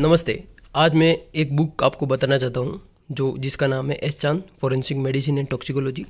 नमस्ते आज मैं एक बुक आपको बताना चाहता हूँ जो जिसका नाम है एस चांद फॉरेंसिक मेडिसिन एंड टॉक्सिकोलॉजी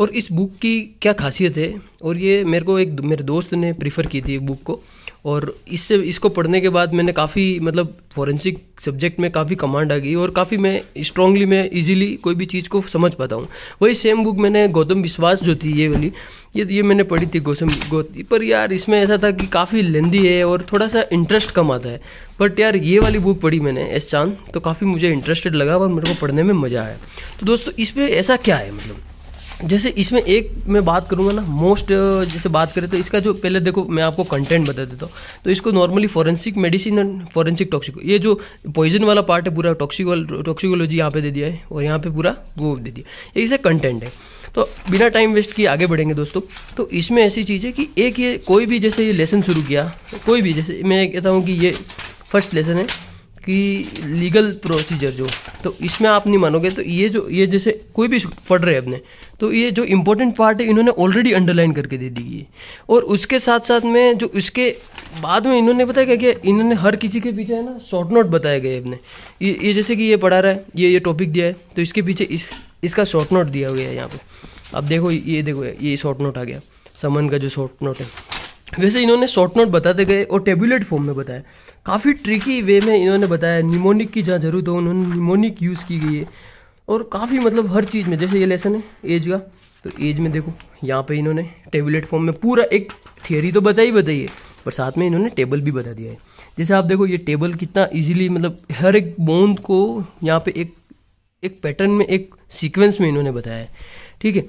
और इस बुक की क्या खासियत है और ये मेरे को एक मेरे दोस्त ने प्रीफर की थी बुक को और इससे इसको पढ़ने के बाद मैंने काफ़ी मतलब फॉरेंसिक सब्जेक्ट में काफ़ी कमांड आ गई और काफ़ी मैं स्ट्रांगली मैं इजीली कोई भी चीज़ को समझ पाता हूँ वही सेम बुक मैंने गौतम विश्वास जो थी ये वाली ये ये मैंने पढ़ी थी गौतम गौती पर यार इसमें ऐसा था कि काफ़ी लेंदी है और थोड़ा सा इंटरेस्ट कम आता है बट यार ये वाली बुक पढ़ी मैंने एस चांद तो काफ़ी मुझे इंटरेस्टेड लगा और मेरे को पढ़ने में मज़ा आया तो दोस्तों इस पर ऐसा क्या है मतलब जैसे इसमें एक मैं बात करूँगा ना मोस्ट जैसे बात करें तो इसका जो पहले देखो मैं आपको कंटेंट बता देता हूँ तो इसको normally forensic medicine and forensic toxic ये जो पॉइजन वाला पार्ट है पूरा टॉक्सिक टॉक्सिकोलॉजी यहाँ पे दे दिया है और यहाँ पे पूरा वो दे दिया इसे कंटेंट है तो बिना टाइम वेस्ट किए आगे बढ़ेंगे दोस्तों तो इसमें ऐसी चीज़ है कि एक ये कोई भी जैसे ये लेसन शुरू किया कोई भी जैसे मैं कहता हूँ कि ये फर्स्ट लेसन है कि लीगल प्रोसीजर जो तो इसमें आप नहीं मानोगे तो ये जो ये जैसे कोई भी पढ़ रहे हैं अपने तो ये जो इम्पोर्टेंट पार्ट है इन्होंने ऑलरेडी अंडरलाइन करके दे दी है और उसके साथ साथ में जो उसके बाद में इन्होंने बताया क्या कि इन्होंने हर किसी के पीछे है ना शॉर्ट नोट बताया गया अपने ये ये जैसे कि ये पढ़ा रहा है ये ये टॉपिक दिया है तो इसके पीछे इस इसका शॉर्ट नोट दिया गया है यहाँ पर अब देखो ये देखो ये शॉर्ट नोट आ गया समन का जो शॉर्ट नोट है वैसे इन्होंने शॉर्ट नोट बताते गए और टेबुलेट फॉर्म में बताया काफ़ी ट्रिकी वे में इन्होंने बताया निमोनिक की जहाँ जरूरत हो उन्होंने निमोनिक यूज़ की गई है और काफ़ी मतलब हर चीज़ में जैसे ये लेसन है एज का तो एज में देखो यहाँ पे इन्होंने टेबुलेट फॉर्म में पूरा एक थियोरी तो बताई बताई है पर साथ में इन्होंने टेबल भी बता दिया है जैसे आप देखो ये टेबल कितना इजीली मतलब हर एक बोंद को यहाँ पे एक एक पैटर्न में एक सीक्वेंस में इन्होंने बताया है ठीक है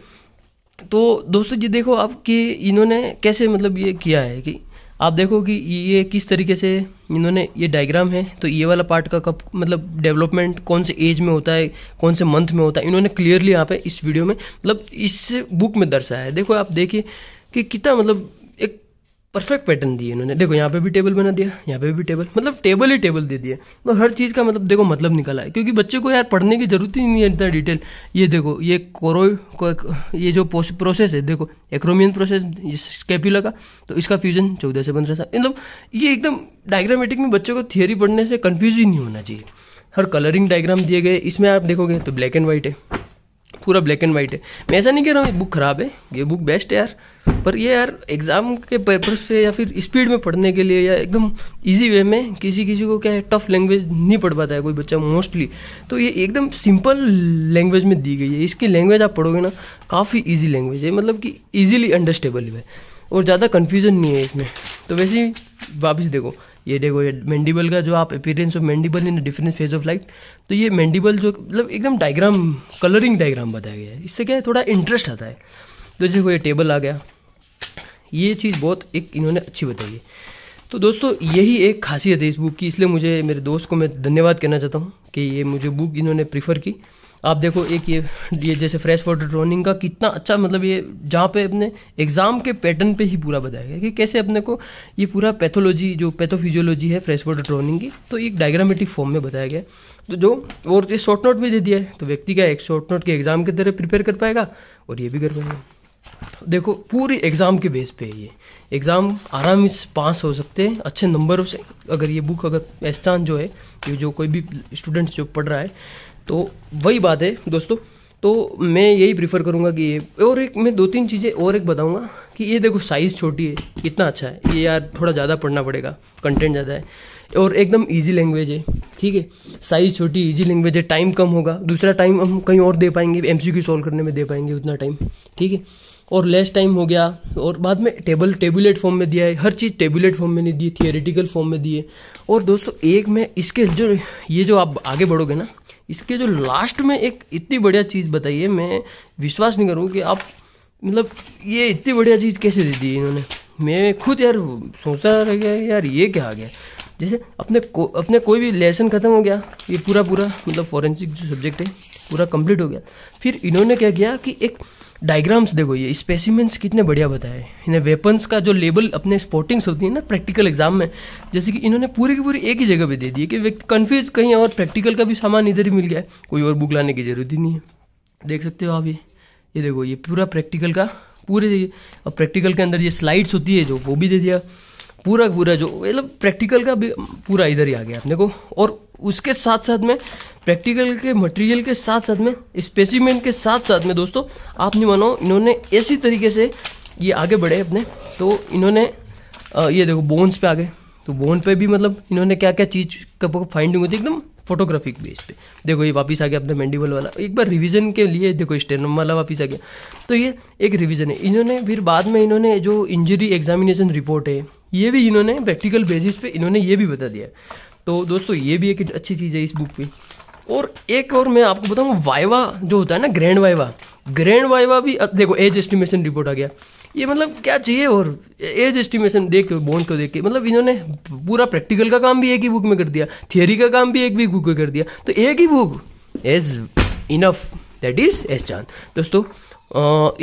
तो दोस्तों ये देखो आप कि इन्होंने कैसे मतलब ये किया है कि आप देखो कि ये किस तरीके से इन्होंने ये डायग्राम है तो ये वाला पार्ट का कब मतलब डेवलपमेंट कौन से एज में होता है कौन से मंथ में होता है इन्होंने क्लियरली यहाँ पे इस वीडियो में मतलब इस बुक में दर्शाया है देखो आप देखिए कि कितना मतलब परफेक्ट पैटर्न दिए इन्होंने देखो यहाँ पे भी टेबल बना दिया यहाँ पे भी टेबल मतलब टेबल ही टेबल दे दिया मतलब तो हर चीज़ का मतलब देखो मतलब निकला है क्योंकि बच्चे को यार पढ़ने की जरूरत ही नहीं है इतना डिटेल ये देखो ये कोरो ये जो प्रोसेस है देखो एक्रोमियन प्रोसेस ये स्केप्यूला का तो इसका फ्यूजन चौदह से पंद्रह साल मतलब ये एकदम डायग्रामेटिक में बच्चों को थियोरी पढ़ने से कन्फ्यूज ही नहीं होना चाहिए हर कलरिंग डायग्राम दिए गए इसमें आप देखोगे तो ब्लैक एंड व्हाइट है पूरा ब्लैक एंड वाइट है मैं ऐसा नहीं कह रहा हूँ बुक ख़राब है ये बुक बेस्ट है यार पर ये यार एग्ज़ाम के पेपर से या फिर स्पीड में पढ़ने के लिए या एकदम इजी वे में किसी किसी को क्या है टफ लैंग्वेज नहीं पढ़ पाता है कोई बच्चा मोस्टली तो ये एकदम सिंपल लैंग्वेज में दी गई है इसकी लैंग्वेज आप पढ़ोगे ना काफ़ी ईजी लैंग्वेज है मतलब कि ईजिली अंडरस्टेबल है और ज़्यादा कन्फ्यूज़न नहीं है इसमें तो वैसे ही वापस देखो ये देखो ये मैंडिबल का जो आप appearance of mandible in different phase of life तो ये मैंडिबल जो मतलब एकदम डायग्राम कलरिंग डायग्राम बताया गया है इससे क्या है थोड़ा इंटरेस्ट आता है तो देखो ये टेबल आ गया ये चीज़ बहुत एक इन्होंने अच्छी बताई है तो दोस्तों यही एक खासियत है इस बुक की इसलिए मुझे मेरे दोस्त को मैं धन्यवाद कहना चाहता हूँ कि ये मुझे बुक इन्होंने प्रीफर की आप देखो एक ये ये जैसे फ्रेश वाटर ड्रोनिंग का कितना अच्छा मतलब ये जहाँ पे अपने एग्ज़ाम के पैटर्न पे ही पूरा बताया गया कि कैसे अपने को ये पूरा पैथोलॉजी जो पैथोफिजियोलॉजी है फ्रेश वाटर ड्रोनिंग की तो एक डायग्रामेटिक फॉर्म में बताया गया तो जो और ये शॉर्ट नोट में दे दिया है तो व्यक्ति का एक शॉर्ट नोट के एग्ज़ाम की तरह प्रिपेयर कर पाएगा और ये भी कर पाएगा देखो पूरी एग्ज़ाम के बेस पे ये एग्ज़ाम आराम से पास हो सकते हैं अच्छे नंबरों से अगर ये बुक अगर एहसान जो है ये जो कोई भी स्टूडेंट्स जो पढ़ रहा है तो वही बात है दोस्तों तो मैं यही प्रीफर करूँगा कि ये और एक मैं दो तीन चीज़ें और एक बताऊँगा कि ये देखो साइज़ छोटी है कितना अच्छा है ये यार थोड़ा ज़्यादा पढ़ना पड़ेगा कंटेंट ज़्यादा है और एकदम इजी लैंग्वेज है ठीक है साइज़ छोटी इजी लैंग्वेज है टाइम कम होगा दूसरा टाइम हम कहीं और दे पाएंगे एम सी सॉल्व करने में दे पाएंगे उतना टाइम ठीक है और लेस टाइम हो गया और बाद में टेबल टेबुलेट फॉर्म में दिया है हर चीज़ टेबुलेट फॉर्म में नहीं दी थियोरेटिकल फॉर्म में दिए और दोस्तों एक में इसके जो ये जो आप आगे बढ़ोगे ना इसके जो लास्ट में एक इतनी बढ़िया चीज़ बताइए मैं विश्वास नहीं करूँ कि आप मतलब ये इतनी बढ़िया चीज़ कैसे दे दी इन्होंने मैं खुद यार सोचा रह गया यार ये क्या आ गया जैसे अपने को अपने कोई भी लेसन ख़त्म हो गया ये पूरा पूरा मतलब फॉरेंसिक जो सब्जेक्ट है पूरा कंप्लीट हो गया फिर इन्होंने क्या किया कि एक डायग्राम्स देखो ये स्पेसिमेंट्स कितने बढ़िया बताए इन्हें वेपन्स का जो लेबल अपने स्पोर्टिंग्स होती है ना प्रैक्टिकल एग्जाम में जैसे कि इन्होंने पूरी की पूरी एक ही जगह पे दे दी है कि व्यक्ति कन्फ्यूज कहीं और प्रैक्टिकल का भी सामान इधर ही मिल गया है कोई और बुक लाने की ज़रूरत ही नहीं है देख सकते हो आप ये ये देखो ये पूरा प्रैक्टिकल का पूरे और प्रैक्टिकल के अंदर ये स्लाइड्स होती है जो वो भी दे दिया पूरा पूरा जो मतलब प्रैक्टिकल का भी पूरा इधर ही आ गया अपने को और उसके साथ साथ में प्रैक्टिकल के मटेरियल के साथ साथ में स्पेसिमेन के साथ साथ में दोस्तों आप नहीं मानो इन्होंने ऐसी तरीके से ये आगे बढ़े अपने तो इन्होंने ये देखो बोन्स पे आ गए तो बोन पे भी मतलब इन्होंने क्या क्या चीज़ कब फाइंडिंग होती एकदम फोटोग्राफिक बेस पे देखो ये वापस आ गया अपने मेंडिबल वाला एक बार रिवीजन के लिए देखो स्टेनम वाला वापस आ गया तो ये एक रिवीजन है इन्होंने फिर बाद में इन्होंने जो इंजरी एग्जामिनेशन रिपोर्ट है ये भी इन्होंने प्रैक्टिकल बेसिस पे इन्होंने ये भी बता दिया तो दोस्तों ये भी एक अच्छी चीज़ है इस बुक की और एक और मैं आपको बताऊँ वाइवा जो होता है ना ग्रैंड वाइवा ग्रैंड वाइवा भी देखो एज एस्टिमेशन रिपोर्ट आ गया ये मतलब क्या चाहिए और एज एस्टिमेशन देख के बोन को देख के मतलब इन्होंने पूरा प्रैक्टिकल का काम भी एक ही बुक में कर दिया थियोरी का काम भी एक भी बुक में कर दिया तो एक ही book as enough that is as Chand दोस्तों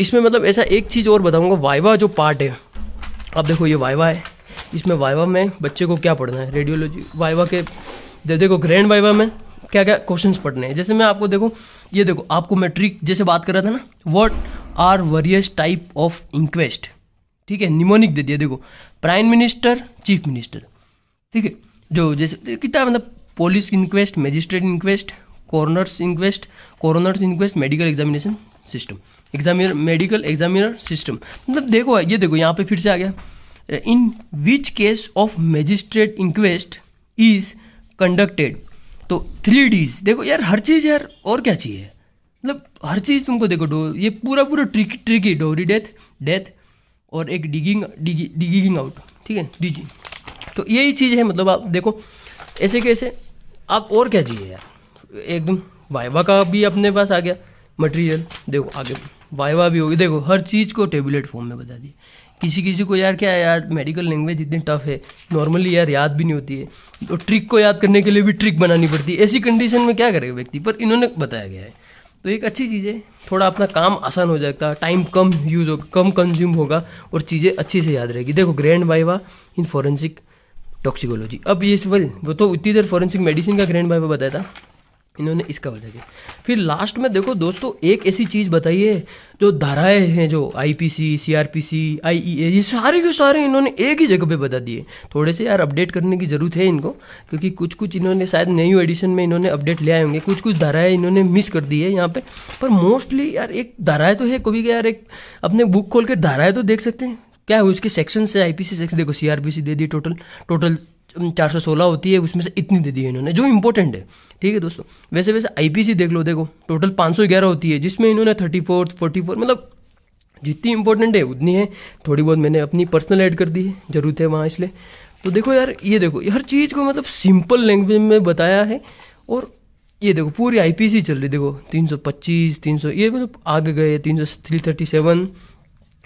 इसमें मतलब ऐसा एक चीज़ और बताऊँगा वाइवा जो पार्ट है अब देखो ये वाइवा है इसमें वाइवा में बच्चे को क्या पढ़ना है रेडियोलॉजी वाइवा के देखो ग्रैंड वाइवा में क्या क्या क्वेश्चन पढ़ने हैं जैसे मैं आपको देखो ये देखो आपको मैट्रिक जैसे बात कर रहा था ना what are various type of inquest ठीक है निमोनिक दे दिया देखो प्राइम मिनिस्टर चीफ मिनिस्टर ठीक है जो जैसे तो कितना मतलब police inquest magistrate inquest coroners inquest coroners inquest medical examination system examiner medical examiner system मतलब देखो ये देखो यहाँ पे फिर से आ गया in which case of magistrate inquest is conducted तो थ्री डीज देखो यार हर चीज़ यार और क्या चाहिए मतलब हर चीज़ तुमको देखो डो ये पूरा पूरा trick tricky dowry death death और एक डिगिंग डिगी डिगिंग आउट ठीक है डिजिंग तो यही चीज़ है मतलब आप देखो ऐसे कैसे आप और क्या चाहिए यार एकदम वाइवा का भी अपने पास आ गया मटेरियल देखो आगे वाइवा भी होगी देखो हर चीज़ को टेबलेट फॉर्म में बता दिए किसी किसी को यार क्या यार मेडिकल लैंग्वेज इतनी टफ है नॉर्मली यार याद भी नहीं होती है और ट्रिक को याद करने के लिए भी ट्रिक बनानी पड़ती है ऐसी कंडीशन में क्या करेगा व्यक्ति पर इन्होंने बताया गया है तो एक अच्छी चीज़ है थोड़ा अपना काम आसान हो जाएगा टाइम कम यूज़ होगा कम कंज्यूम होगा और चीज़ें अच्छी से याद रहेगी देखो grand viva in forensic toxicology अब ये वेल वो तो इतनी देर फॉरेंसिक मेडिसिन का ग्रैंड वाइवा बताया था इन्होंने इसका वजह किया फिर लास्ट में देखो दोस्तों एक ऐसी चीज़ बताइए जो धाराएं हैं जो आईपीसी सीआरपीसी आईईए ये सारे के सारे इन्होंने एक ही जगह पे बता दिए थोड़े से यार अपडेट करने की ज़रूरत है इनको क्योंकि कुछ कुछ इन्होंने शायद न्यू एडिशन में इन्होंने अपडेट ले आए होंगे कुछ कुछ धाराएं इन्होंने मिस कर दी है यहाँ पर पर मोस्टली यार एक धाराएँ तो है कभी यार एक अपने बुक खोल के धाराएँ तो देख सकते हैं क्या है उसके सेक्शन से आईपीसी सेक्शन देखो सीआरपीसी दे दी टोटल टोटल चार सौ सोलह होती है उसमें से इतनी दे दी है इन्होंने जो इंपॉर्टेंट है ठीक है दोस्तों वैसे वैसे आईपीसी देख लो देखो टोटल पाँच सौ ग्यारह होती है जिसमें इन्होंने थर्टी फोर फोर्टी फोर मतलब जितनी इंपॉर्टेंट है उतनी है थोड़ी बहुत मैंने अपनी पर्सनल ऐड कर दी है जरूरत है वहाँ इसलिए तो देखो यार ये देखो हर चीज़ को मतलब सिंपल लैंग्वेज में बताया है और ये देखो पूरी आई चल रही है देखो तीन तीन सौ ये मतलब आगे गए तीन सौ थ्री थर्टी सेवन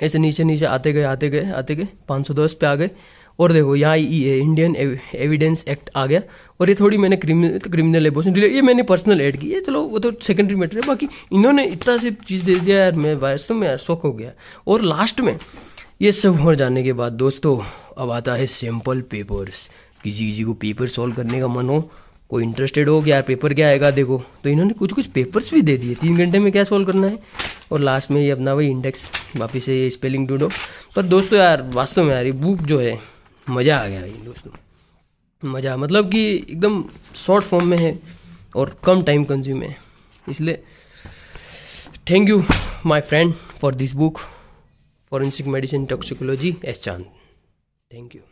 ऐसे नीचे नीचे आते गए आते गए आते गए दस पे आ गए और देखो यहाँ इंडियन एविडेंस एक्ट आ गया और ये थोड़ी मैंने क्रिमिनल क्रिमिनल एबोशन रिलेटेड ये मैंने पर्सनल ऐड की है चलो वो तो सेकेंडरी मैटर है बाकी इन्होंने इतना से चीज़ दे दिया यार मैं वास्तव तो, में यार शौक हो गया और लास्ट में ये सब हो जाने के बाद दोस्तों अब आता है सैम्पल पेपर्स किसी किसी को पेपर सॉल्व करने का मन हो कोई इंटरेस्टेड हो कि यार पेपर क्या आएगा देखो तो इन्होंने कुछ कुछ पेपर्स भी दे दिए तीन घंटे में क्या सॉल्व करना है और लास्ट में ये अपना वही इंडेक्स वापिस से ये स्पेलिंग ढूंढो पर दोस्तों यार वास्तव में यार ये बुक जो है मज़ा आ गया भाई दोस्तों मज़ा मतलब कि एकदम शॉर्ट फॉर्म में है और कम टाइम कंज्यूम है इसलिए thank you my friend for this book forensic medicine toxicology S Chand thank you